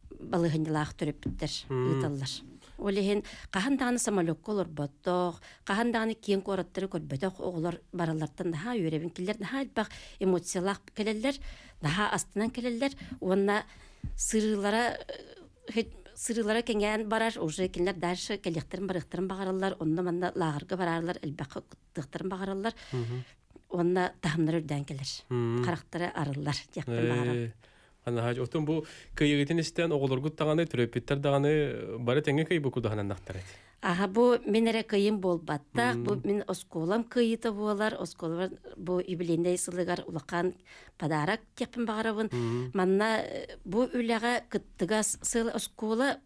Балыгын лах төреп биттер. Үтәлләр. Олеген қаһандағаны самолетқа олар боттоқ, қаһандағаны кейін қораттыры көрбетоқ оғылар баралардан наха үйребін келер, наха әлбақ эмоциялақ келелер, наха астынан келелер, онна сырылара э, сырылара кенген барар, уже кенлер дальше келектерін барықтырын бағаралар, онна манна лағырға барарлар, әлбаққа құттықтырын бағаралар, онна тахымдар өрден келер, қарақтары арылар, жақтан бағаралар анаһач отун бу кыйыгытын истен оголоргут таганы түрөппиттер даганы э, бары теңе кый бу кудаганан нактар Ага бу мен эре кыйым болбаттак бу мен осколам кыйыты болар осколар бу юбилейный сылыгар улакан подарок кепин багарабын манна бу үлага кыттыгас сыл оскола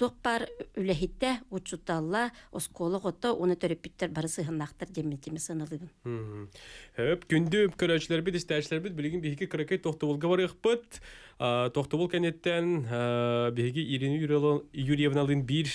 тоқпар үләһитә учуталла осколы гота уны төрепиттер бары сыһыннақтар дими дими саналыдым. Хм. Хәп күндә күрәчләр бит истәчләр бит билеген биһике кракай тохты булга бар яхпыт. А тохты бул кенеттән биһике Ирина Юрьевналын бир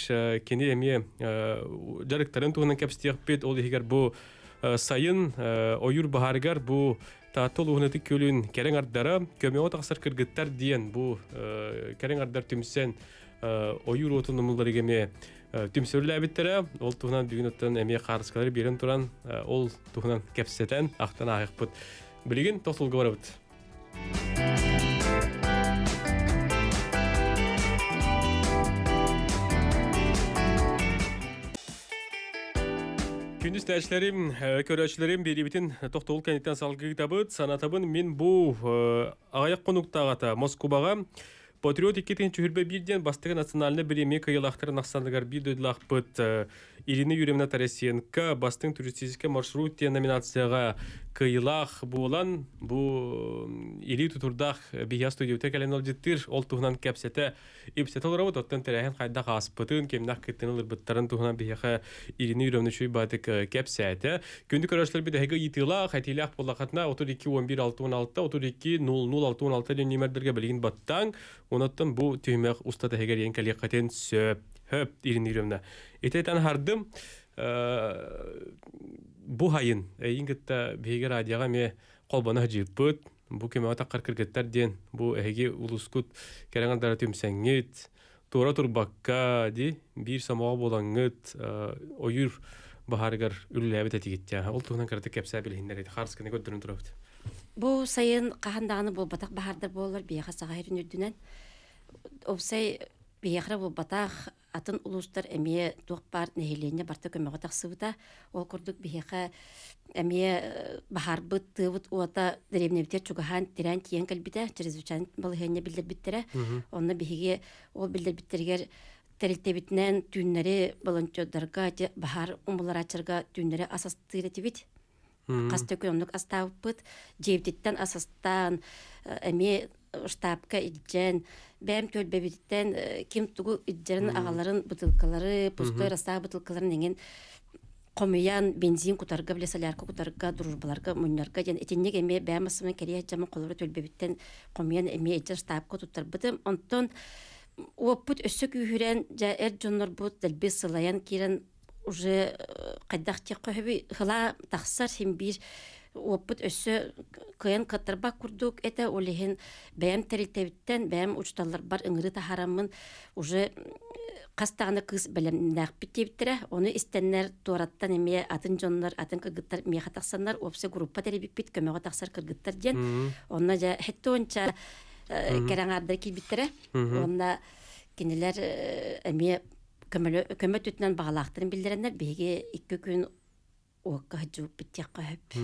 кене әмие директорын туган капсыяк бит ул егер бу сайын оюр баһаргар бу татыл уһнытык көлүн керең артдары көмәгә тәсир киргәттер диен бу керең артдар тимсән Э, ойыр отын умуллар игеме э, түмсөрлө ол туһунан бүгүн әме эмие карыскалары берен туран э, ол туһунан кепсетен ахтан айыкпыт билигин тосулга барабыт Күндіз тәшілерім, көрәшілерім бері бітін тоқтауыл кәнеттен салғы кітабыт, санатабын мен бұл ағаяқ қонуқтағата Москубаға Патриотик кетен чүрбе бирден бастығы национальны бреме кайылақтыр нақсандығар бидойдылақ бұт. Ирина Юрьевна Тарасенко бастын туристический маршрутте номинацияға кайылақ болан бұ ири тутурдақ бия студиотер ол туғынан кәпсеті ипсеті олырау тоттын қайдақ кемнақ кеттен туғынан Ирина Юрьевна батык 32 11 Унаттан бу түймәк уста тәһәгә дигән кәлиятен сөп, һөп дигән ирәмнә. Әйтәтән һардым, э, бу хаин, әйнгәттә бигә радиога ме қолбана җиеп Бу кеме ата кыркыргәттәр дигән, бу әһиге улускут кәрәнгән дәрәтем сәнгәт, тора тор ди, бир самага булган гыт, э, оюр баһаргар үлләбит әтигәт. Ул тугынан кертә кепсә беләндәр иде. Харс кенә Бу сайын қаһандағыны бу батақ баһардар болар, бияха сагайрын үрдүнән. обсай бияхра бул батах атын улустар эмие туох бар нэхиленне барта көмөгө тахсыбыта ол курдук биэха эмие э, бахарбыт тыбыт уата древнебитер чугахан тирен тиен кэлбите чрезвычайно балыхенне билдербиттере онна биһиги ол билдербиттергер тәрелтебитнен түйіннері баланчодарға те бахар умбалар ачырга түйіннері асастыры тибит касты көнүк астабыт жевдиттен асастан эме штабка иджен бәм төлбәбиттен э, ким тугу иджерин агаларын бутылкалары, пустой раста бутылкаларын деген комиян бензин кутарга біле солярка кутарга дружбаларга муннарга жан этеннек эме бәмасымын керия жамы колору төлбебиттен комиян эме эджер стабка тутарбытым онтон уоппут өссө күүхүрен жа эр жоннор бут дэлби сылаян кирен уже кайдах э, тек хыла тахсар хим бир уоппут өссө кыйын кытырбак курдук эте олихин бэм терилтебиттен бэм учталлар бар ыңыры тахараммын уже кастаганы кыз белемнэхпит оны истеннер туараттан эме атын жоннор атын кыргыттар меха таксаннар опсе группа теребиппит көмөгө таксар кыргыттар диен онна жа хетте онча кераңарда онна эме көмө түтүнөн билдиреннер биги икки күн уакка жууп биттиакка хөп.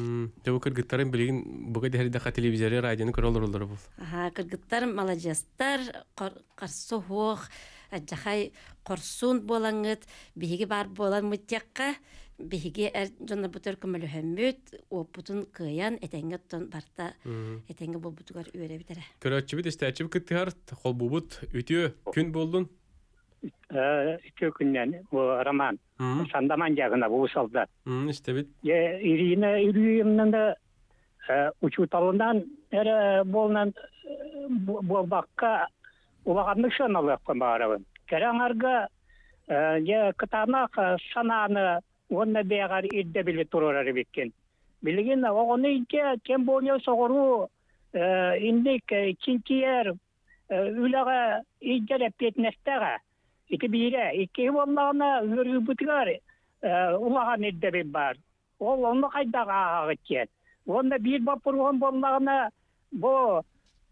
Жабы кыргыттарын билигин буга дәһәр дәхә телевизоры радионы көрәләр булдыр бу. Аха, кыргыттар малажастар қарсы хох, аҗахай корсун болаңыт, биһиге бар болан мыттиакка, биһиге жонна бутер көмөлө хөммөт, опутун кыян этенге тон барта, этенге бул бутугар үрә битере. Көрәчүбит истәчүбит кыттар, хол бубут үтү күн болдың үтө күннен роман сандаман жагына уусалда işte bit е ирина ирюевнада учуталынан эре болнан болбакка улагандык шаналыккан баарыбын кераңарга е кытанак сананы онна бегар ирде биле турурар беккен билигин огону инке кем болне согору индик чинтиер үлага идгере петнестага ити биире икки боллаана э улаган бар ол онно қайдаға кет. онда бир бапургон бо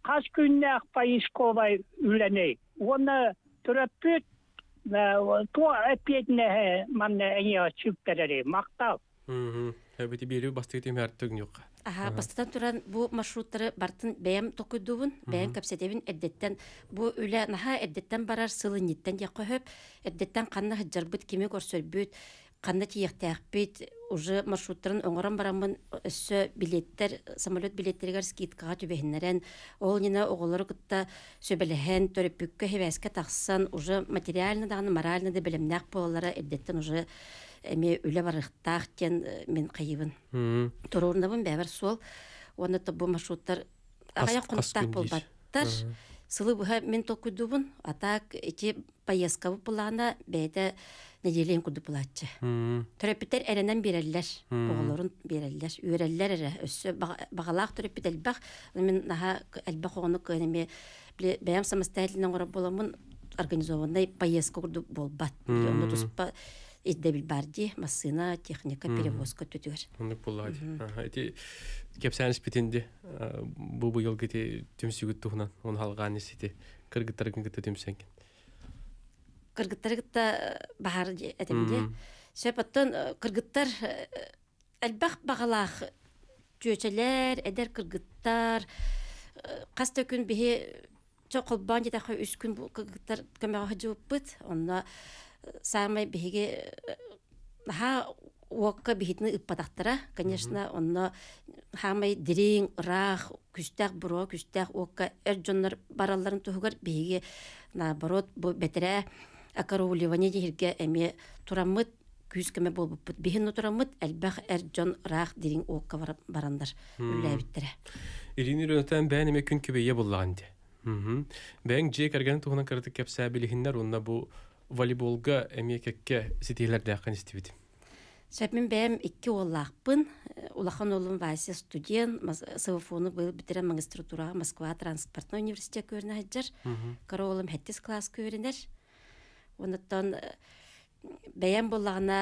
кач күнне акпай ишкобай үйреней оны төрөппүт то опетне манне Хэбити бери бастыгы тем әрттігін юққа. Аха, бастытан туран бу маршруттары бартын бәйем токудуын, бәйем капсетевин әддеттен. Бу үлә наха әддеттен барар сылын ниттен яқы хөп, әддеттен қанна хыджар бұт кеме көрсөл бұт, уже маршруттарын оңыран барамын өссө билеттер, самолет билеттерігер скидкаға түбәхіннерен, ол нина оғылары күтті сөбеліхен, төріппүккі хевәске тақсан, уже материально дағаны, морально да білімнәқ болалары әддеттен уже эми үле барыктаах тен э, мен кайыбын турурнабын бэбер суол уонна бұл маршруттар агаяк кунуктаах болбаттар сылы быха мен тоқ токуйдубун атаак ити поездка булагана бээте неделен куду булаатчы төрөпүтер эренен биреллер оголорун биреллер үйреллер эре өссө бағалақ төрөпүт элбах мен наха элбах ону көнеме бэм самостоятельно курап боламын организованный поездка курду болбат Идде билбарди массына техника перевозка түтүр. Уны булады. Эти кепсәнес битенде бу бу ел гете төмсүгүт тугнан, он халган исете кыргыттаргын гете төмсәнген. Кыргыттаргыта э, бахар әтемде. Шепаттан э, кыргыттар әлбәх э, бағалах жөчәләр, әдәр кыргыттар қаста төкүн бихе чоқылбан жетақы үс күн бұл кыргыттар көмәғі жұппыт, онна самый биһиги наха уокка бихитны ыппатахтара конечно онно хамай дириң ырах күстәк буро күстәк уокка эрджоннор баралларын туһугар биһиги наоборот бу бетере окоровливание дигерге эми тураммыт күз кеме болбуппут биһин тураммыт элбэх эрджон ырах дириң уокка барандар үлләбиттере ирин үрөтен бәнеме күн күбейе буллаган ди бәң же кергән туһунан кыртык кепсә билиһиннәр онна бу волейболга эмекекке сетейлерде акан истебит Шәпмен бәм икки оллақпын. Э, улахан э, олым Вася студент, сывыфуны быйыл бітірі магистратураға Москва транспортный университет көріні хаджар. Кара олым хәттіс класс көрінер. Онытон бәйән э, боллағына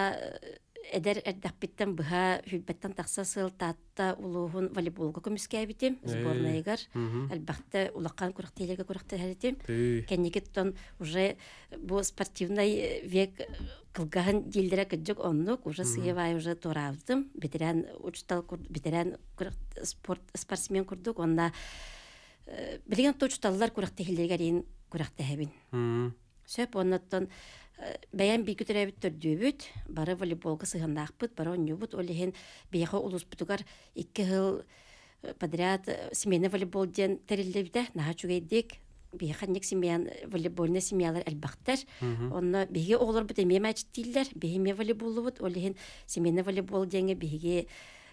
эдер эрдаппиттен быһа хүлбеттен тахса сыл таатта улуһун волейболга көмүскәбитим сборныйгар әлбәхтә улаккан курактейлерге курактеһәритим кеннигит тон уже бу спортивный век кылган дилдере кыджык оннук уже сыйывай уже торабдым бетерән учтал бетерән спорт спортсмен курдук онна э, билген точталлар курактеһилерге дейин курактеһәбин сөп оннаттан Бәйән бейгі түрәбіттір дөбіт, бары волейболға сығыннақпыт, бары онюбыт, олеген бейіға олыспытуғар екі ғыл э, подряд волейбол ден волейболден тәрелдебді, наға жүгейдік, бейіға нек семейан волейболына семиялар әлбақтар, онна бейге олар бұт әме мәчіттейлер, бейіме волейболы бұт, олеген семейны волейбол денге бейге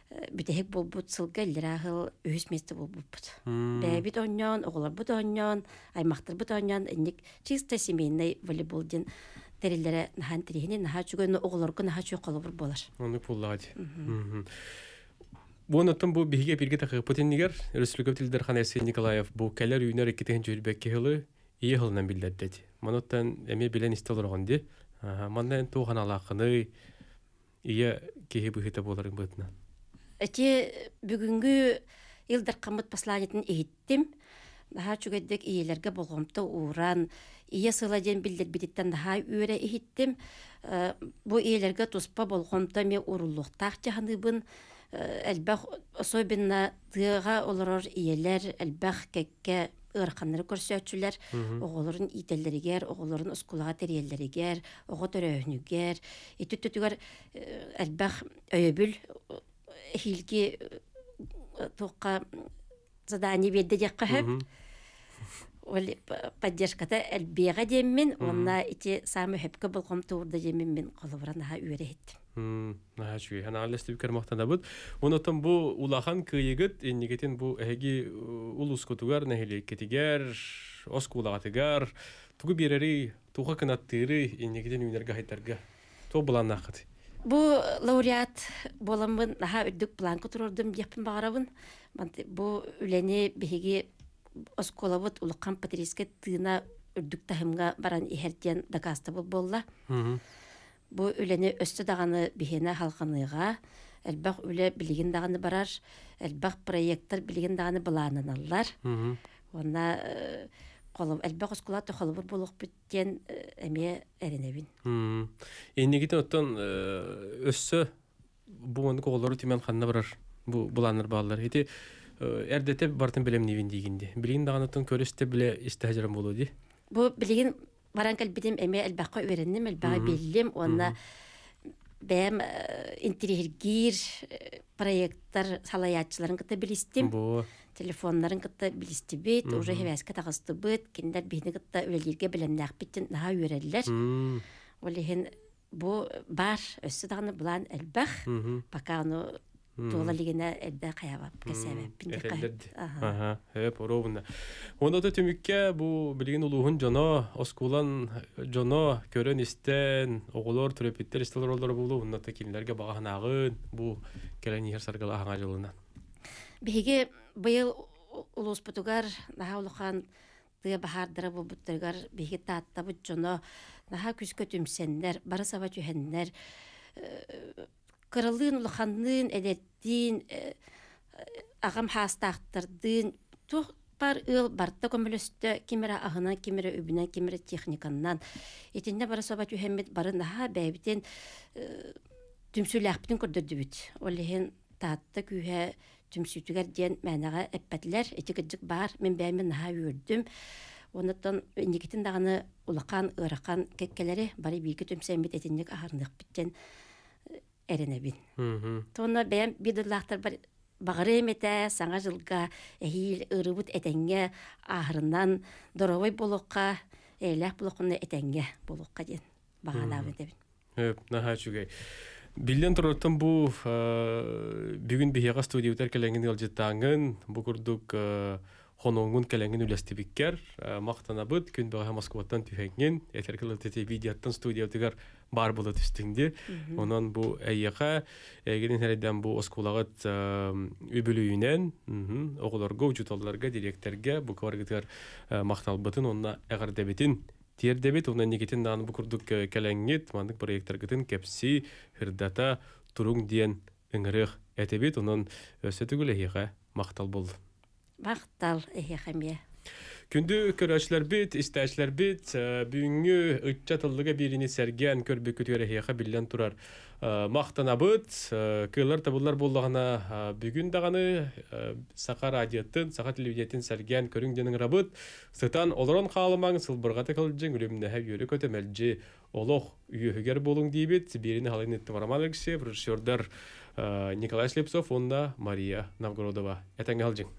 бүтәһек болбут сылга лирагыл өс месте болбут. Бәбит оннан, оғлар бут оннан, аймақтар бут оннан, чисто семейный волейбол ден тирилдере нахан тирини наха чугой но оглор ку наха чуй қолур болар. Оны фуллаҗи. Бу нотын бу биге бирге тахы путиннигер Рослюков тилдер хана Сей Николаев бу келер уйнар ике тен җирбе кехли йехылдан билдәт ди. Монотан әме билен истәлгән ди. Аһа, мондан ту хана лакыны ие кехи бу хита буларын бетне. Әти бүгенге йылдар кымбат пасланетын әйттем. Наха чүгәддек иелерге болгомты уран. Ие сыла ден билдер бидиттен наха үйрә иһиттем. Э, бу иелерге туспа болгомты ме урулык тахчаны бин. Әлбәх э, особенно дыга олорор иелер әлбәх кекке ырканнары көрсәтүләр, оғолорын ителләргәр, оғолорын ускулага терелләргәр, оғот өрәһнүгәр, итүттүгәр әлбәх э, өйбүл хилки тоқа задание ани беддаги га хэб, ол паддешката альбега демен, онна ити са хепке болгом турдаги демен мен қолуврана ха үвери хет. Наха чуе, хана алисты бикар му бу улахан кыйыгыт егит, бу әги э, улус тугар, нэхил еккетігар, оску улахатігар, тугу беререй, тугу туха ен тири үйнер га хэтарга, тугу Бу лауреат боламын наха үрдүк бланка турордум япын баарабын. Бу үлени биһиги осколабыт улуккан патриске тына үрдүк тахымга баран ихертен дакаста бул болла. Бу үлени өсті дағаны биһене халкыныга элбах үле билигин даганы барар, элбах проекттер білген дағаны буланын аллар холов элбе хоскулат холов болох биттен эме эренебин. Хм. Эннигит оттон э, өссө буны голору тимен ханна барар. Бу буланыр баллар. Эти эрдете бартын белем невин дигинде. Билин даганатын көрөстө биле истажырым болу ди. бұл билин баран калбидем эме элбакка өреннем элбага биллим онна бәм э, интерьергир э, проекттар салаятчыларын кыта билистим. телефондарын кытта билисти бит, уже хеваска тагысты бит, кинде бини кытта өлгерге билен нах битин наха үрәдләр. Оле хен бу бар өссе даны булан әлбах, пока аны тола лигенә әлбә каява кесәбе бинди Аха, хәп ровна. Онда да тимеккә бу билген улуһын җана, оскулан җана көрән истен, оглар турып иттер истел ролдар булу, онда да кинләргә багынагын бу кәләни һәр саргыла аңа җылына. Беге быйыл улуспутугар наха улухан тыя бахардыра булбуттыргар биһиги таатта бутжоно наха күскө түмсеннер бара саба түһеннер э, кырылын улухандын элеттин э, э, агам хаастаахтырдын тух бар ыл барта көмөлөстө кимире ахынан кимире үбүнен кимире техниканнан итинне бара соба түһэммит бары наха бэбитин түмсүлэхпитин көрдөрдүбүт олиһин таатта күүһэ түмсүтүгер диэн мәнәгә әппәтләр этигеджик бар мен бәймен наһа үрдүм онтон нигитин даганы улакан ыракан кеккелери бары биге түмсәмбит этинник ахарнык биттен эренебин тонна бәйм бидерлахтар бар бағыры эмете саңа жылга эхил ырыбут этенге ахырынан доровой болокка элях болокуна этенге болокка диэн бағанабын дебин наһа чүгей Билен тұрыртын бұл э, бүгін бігеға студиютер кәләңін елжеттаңын, бұл күрдік э, хоноңын кәләңін үләстебіккер, э, мақтана бұд, күн баға Москваттан түйәңген, әтер кілі видеоттан бар бұлы түстіңді. Онан бұл әйеға, әгерін әрден бұл оскулағыт үбілуінен, оғыларға, ұжыталарға, директорге, бұл кәргітер мақталбытын, онына әғардәбетін, тердебит уна негетин дан бу курдук э, келеңгит мандык проекттергитин кепси хырдата туруң диен ыңырых этебит өсө э, түгүл хиха мактал бол мактал эхехеме Күнді көрәшләр бит, истәшләр бит, бүгінгі үтчә тыллыгы бирине сәргән көрбі көтөре хияха биллән турар. Мақтана бит, кылар табылар боллағына бүгін дағаны сақа радиеттін, сақа телевидиеттін сәрген көрің денің рабыт, сытан олырон қалымаң, сылбырғаты қылджың, үлімні хәв юрі олох үйігер болуң дейбіт, беріні халайын етті Роман Алексеев, режиссердар Николай Слепцов, онда Мария Новгородова. Әтәңі қалджың.